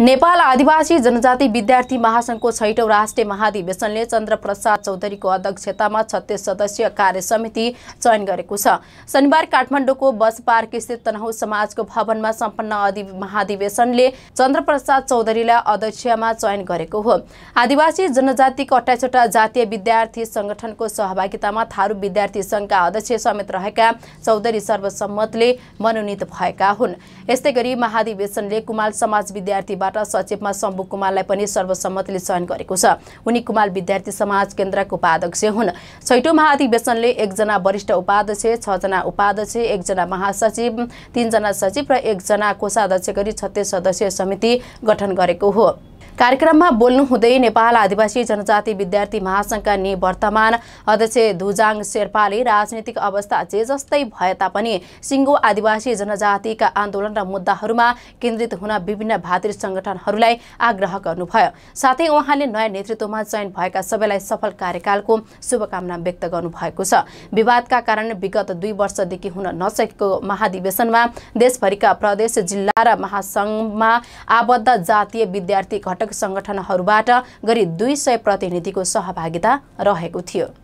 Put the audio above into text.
नेपाल आदिवासी जनजाति विद्यार्थी महासङ्घको छैटौँ राष्ट्रिय महाधिवेशनले चन्द्रप्रसाद चौधरीको अध्यक्षतामा छत्तिस सदस्यीय कार्य समिति चयन गरेको छ शनिबार काठमाडौँको बस पार्क स्थित तनहु समाजको भवनमा सम्पन्न अधि महाधिवेशनले चन्द्रप्रसाद चौधरीलाई अध्यक्षमा चयन गरेको हो आदिवासी जनजातिको अठाइसवटा जातीय विद्यार्थी सङ्गठनको सहभागितामा थारू विद्यार्थी सङ्घका अध्यक्ष समेत रहेका चौधरी सर्वसम्मतले मनोनित भएका हुन् यस्तै गरी महाधिवेशनले कुमाल समाज विद्यार्थी तर्फबाट सचिवमा शम्भु कुमारलाई पनि सर्वसम्मतिले चयन गरेको छ उनी कुमार विद्यार्थी समाज केन्द्रको उपाध्यक्ष हुन् छैटौँ महाधिवेशनले एकजना वरिष्ठ उपाध्यक्ष छजना उपाध्यक्ष एकजना महासचिव तिनजना सचिव र एकजना कोषाध्यक्ष गरी छत्तिस सदस्यीय समिति गठन गरेको हो कार्यक्रममा बोल्नुहुँदै नेपाल आदिवासी जनजाति विद्यार्थी महासङ्घका निवर्तमान अध्यक्ष धुजाङ शेर्पाले राजनीतिक अवस्था जे जस्तै भए तापनि सिङ्गो आदिवासी जनजातिका आन्दोलन र मुद्दाहरूमा केन्द्रित हुन विभिन्न भातृ सङ्गठनहरूलाई आग्रह गर्नुभयो साथै उहाँले नयाँ नेतृत्वमा चयन भएका सबैलाई सफल कार्यकालको शुभकामना व्यक्त गर्नुभएको छ विवादका कारण विगत दुई वर्षदेखि हुन नसकेको महाधिवेशनमा देशभरिका प्रदेश जिल्ला र महासङ्घमा आबद्ध जातीय विद्यार्थी घटक पर्यटक सङ्गठनहरूबाट गरी दुई सय प्रतिनिधिको सहभागिता रहेको थियो